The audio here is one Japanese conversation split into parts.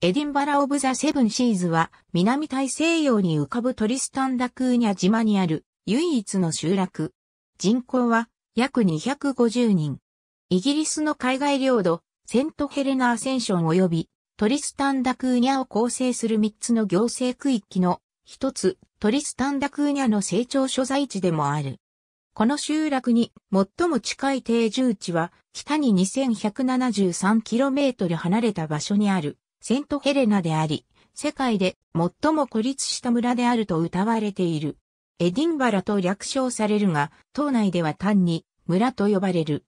エディンバラ・オブ・ザ・セブン・シーズは南大西洋に浮かぶトリスタン・ダ・クーニャ島にある唯一の集落。人口は約250人。イギリスの海外領土セントヘレナ・アセンション及びトリスタン・ダ・クーニャを構成する3つの行政区域の一つトリスタン・ダ・クーニャの成長所在地でもある。この集落に最も近い定住地は北に 2173km 離れた場所にあるセントヘレナであり、世界で最も孤立した村であると謳われている。エディンバラと略称されるが、島内では単に村と呼ばれる。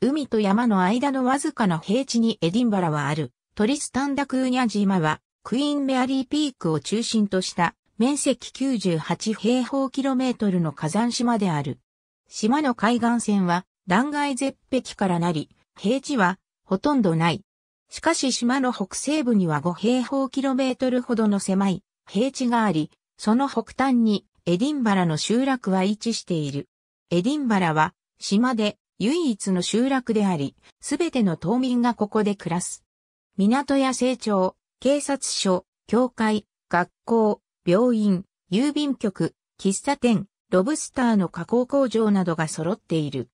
海と山の間のわずかな平地にエディンバラはある。トリスタンダクーニャ島は、クイーンメアリーピークを中心とした面積98平方キロメートルの火山島である。島の海岸線は断崖絶壁からなり、平地はほとんどない。しかし島の北西部には5平方キロメートルほどの狭い平地があり、その北端にエディンバラの集落は位置している。エディンバラは島で唯一の集落であり、すべての島民がここで暮らす。港や成長、警察署、教会、学校、病院、郵便局、喫茶店、ロブスターの加工工場などが揃っている。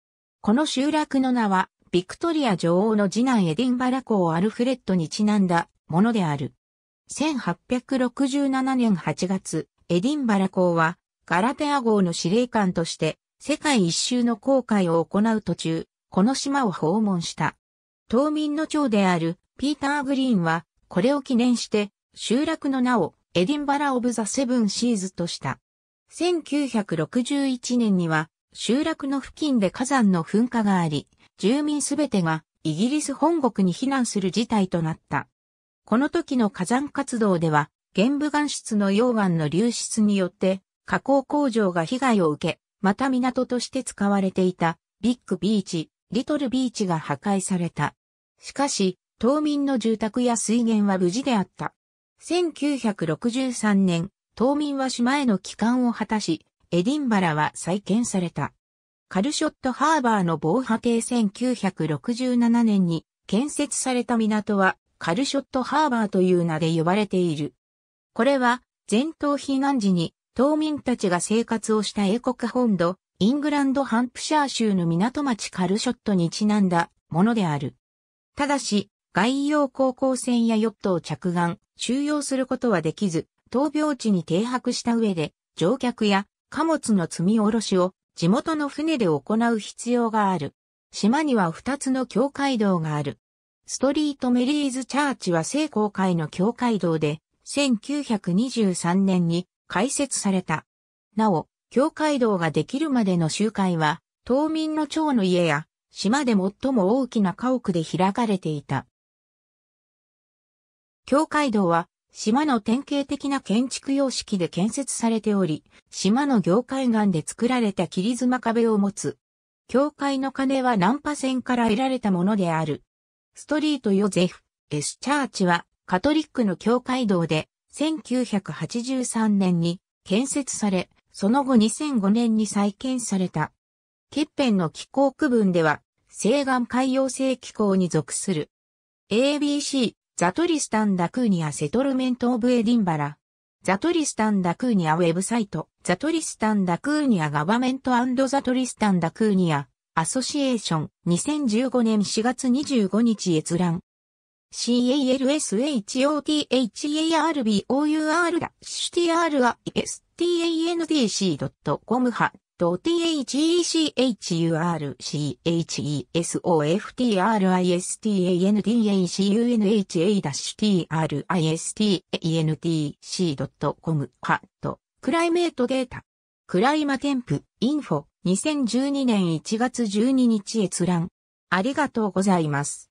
この集落の名はビクトリア女王の次男エディンバラ公アルフレッドにちなんだものである。1867年8月、エディンバラ公はガラテア号の司令官として世界一周の航海を行う途中、この島を訪問した。島民の長であるピーター・グリーンはこれを記念して集落の名をエディンバラ・オブ・ザ・セブン・シーズとした。1961年には集落の付近で火山の噴火があり、住民すべてがイギリス本国に避難する事態となった。この時の火山活動では、玄武岩質の溶岩の流出によって、加工工場が被害を受け、また港として使われていたビッグビーチ、リトルビーチが破壊された。しかし、島民の住宅や水源は無事であった。1963年、島民は島への帰還を果たし、エディンバラは再建された。カルショットハーバーの防波堤1967年に建設された港はカルショットハーバーという名で呼ばれている。これは全島避難時に島民たちが生活をした英国本土、イングランドハンプシャー州の港町カルショットにちなんだものである。ただし、外洋航行船やヨットを着岸、収容することはできず、闘病地に停泊した上で、乗客や貨物の積み下ろしを地元の船で行う必要がある。島には2つの教会堂がある。ストリートメリーズチャーチは聖公会の教会堂で、1923年に開設された。なお、教会堂ができるまでの集会は、島民の町の家や、島で最も大きな家屋で開かれていた。教会堂は、島の典型的な建築様式で建設されており、島の業界岸で作られた切妻壁を持つ。教会の鐘は南波線から得られたものである。ストリートヨゼフ、エスチャーチはカトリックの教会道で1983年に建設され、その後2005年に再建された。欠ッペンの気候区分では、西岸海洋性気候に属する。ABC ザトリスタン・ダクーニア・セトルメント・オブ・エディンバラ。ザトリスタン・ダクーニアウェブサイト、ザトリスタン・ダクーニア・ガバメントザトリスタン・ダクーニア、アソシエーション、2015年4月25日閲覧。calshotharbour-tr-istandc.com s ハ t h e c h r c h e s o f t r i s t i n t a n h a t r i s t a n t c o m カット、クライメートデータ。クライマテンプ、インフォ、2012年1月12日閲覧。ありがとうございます。